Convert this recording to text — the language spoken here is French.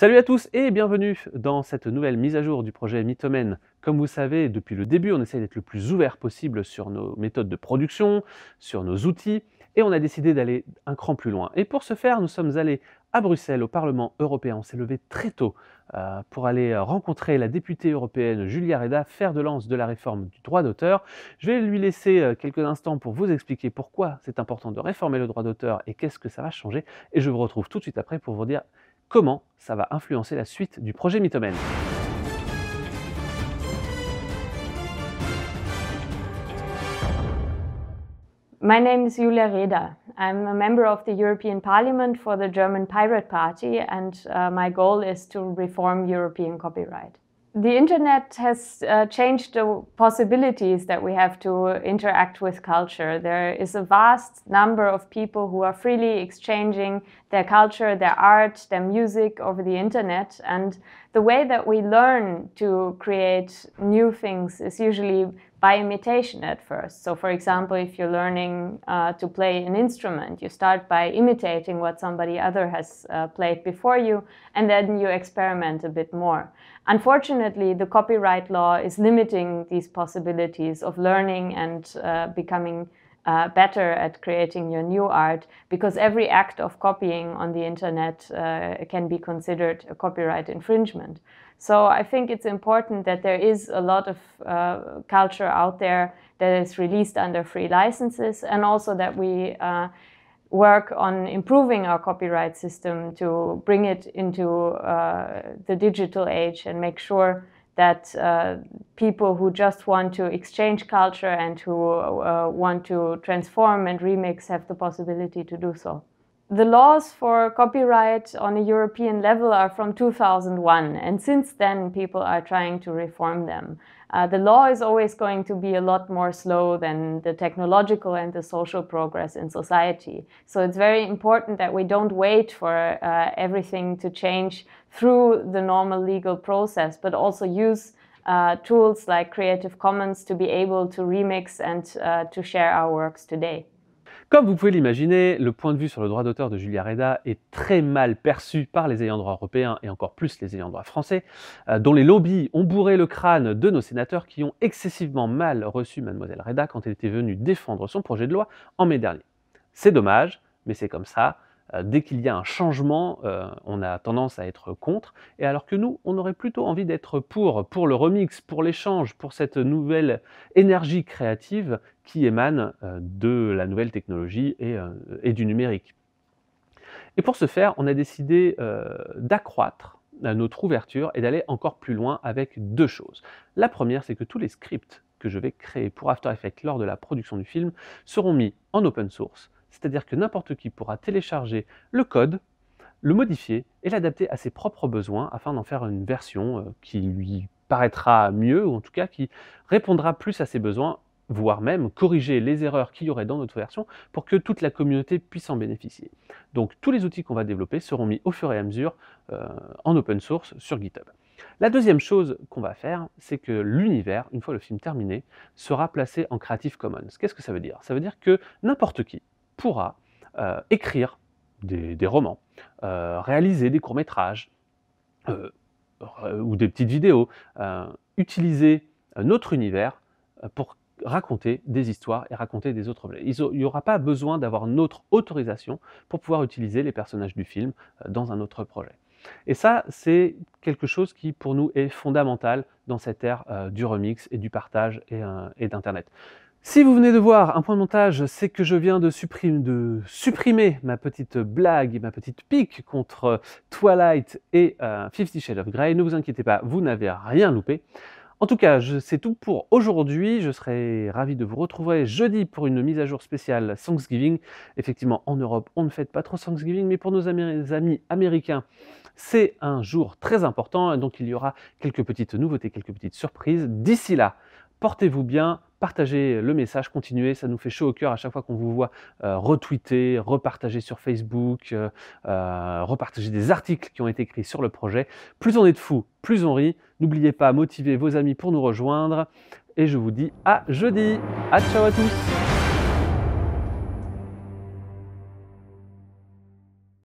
Salut à tous et bienvenue dans cette nouvelle mise à jour du projet Mythomène. Comme vous savez, depuis le début, on essaie d'être le plus ouvert possible sur nos méthodes de production, sur nos outils, et on a décidé d'aller un cran plus loin. Et pour ce faire, nous sommes allés à Bruxelles, au Parlement européen. On s'est levé très tôt euh, pour aller rencontrer la députée européenne Julia Reda, fer de lance de la réforme du droit d'auteur. Je vais lui laisser euh, quelques instants pour vous expliquer pourquoi c'est important de réformer le droit d'auteur et qu'est-ce que ça va changer. Et je vous retrouve tout de suite après pour vous dire comment ça va influencer la suite du projet Mythomène. My name is Julia Reda. I'm a member of the European Parliament for the German Pirate Party and uh, my goal is to reform European copyright. the internet has uh, changed the possibilities that we have to interact with culture. There is a vast number of people who are freely exchanging their culture, their art, their music over the internet, and the way that we learn to create new things is usually by imitation at first. So, for example, if you're learning uh, to play an instrument, you start by imitating what somebody other has uh, played before you, and then you experiment a bit more. Unfortunately, the copyright law is limiting these possibilities of learning and uh, becoming uh, better at creating your new art because every act of copying on the internet uh, can be considered a copyright infringement. So I think it's important that there is a lot of uh, culture out there that is released under free licenses and also that we uh, work on improving our copyright system to bring it into uh, the digital age and make sure that uh, people who just want to exchange culture and who uh, want to transform and remix have the possibility to do so. The laws for copyright on a European level are from 2001, and since then people are trying to reform them. Uh, the law is always going to be a lot more slow than the technological and the social progress in society. So it's very important that we don't wait for uh, everything to change through the normal legal process, but also use uh, tools like Creative Commons to be able to remix and uh, to share our works today. Comme vous pouvez l'imaginer, le point de vue sur le droit d'auteur de Julia Reda est très mal perçu par les ayants droit européens et encore plus les ayants droit français, euh, dont les lobbies ont bourré le crâne de nos sénateurs qui ont excessivement mal reçu mademoiselle Reda quand elle était venue défendre son projet de loi en mai dernier. C'est dommage, mais c'est comme ça, euh, dès qu'il y a un changement, euh, on a tendance à être contre, et alors que nous, on aurait plutôt envie d'être pour, pour le remix, pour l'échange, pour cette nouvelle énergie créative qui émane euh, de la nouvelle technologie et, et, du numérique. Et pour ce faire, on a décidé d'accroître notre ouverture et d'aller encore plus loin avec deux choses. La première, c'est que tous les scripts que je vais créer pour After Effects lors de la production du film seront mis en open source c'est-à-dire que n'importe qui pourra télécharger le code, le modifier et l'adapter à ses propres besoins afin d'en faire une version euh, qui lui paraîtra mieux ou en tout cas qui répondra plus à ses besoins, voire même corriger les erreurs qu'il y aurait dans notre version pour que toute la communauté puisse en bénéficier. Donc tous les outils qu'on va développer seront mis au fur et à mesure euh, en open source sur GitHub. La deuxième chose qu'on va faire, c'est que l'univers, une fois le film terminé, sera placé en Creative Commons. Qu'est-ce que ça veut dire Ça veut dire que n'importe qui pourra euh, écrire des, romans, euh, réaliser des courts-métrages euh, ou des petites vidéos, utiliser notre univers pour raconter des histoires et raconter des autres objets. Il n'y aura pas besoin d'avoir notre autorisation pour pouvoir utiliser les personnages du film dans un autre projet. Et ça, c'est quelque chose qui, pour nous, est fondamental dans cette ère du remix et du partage et, et d'Internet. Si vous venez de voir un point de montage, c'est que je viens de supprimer, ma petite blague et ma petite pique contre euh, Twilight et 50 euh, Fifty Shades of Grey. Ne vous inquiétez pas, vous n'avez rien loupé. En tout cas, c'est tout pour aujourd'hui. Je serai ravi de vous retrouver jeudi pour une mise à jour spéciale Thanksgiving. Effectivement, en Europe, on ne fête pas trop Thanksgiving, mais pour nos amis américains, c'est un jour très important. Donc, il y aura quelques petites nouveautés, quelques petites surprises. D'ici là, Portez-vous bien, partagez le message, continuez, ça nous fait chaud au cœur à chaque fois qu'on vous voit euh, retweeter, repartager sur Facebook, euh, euh, repartager des articles qui ont été écrits sur le projet. Plus on est de fous, plus on rit. N'oubliez pas, motiver vos amis pour nous rejoindre. Et je vous dis à jeudi. À ciao à tous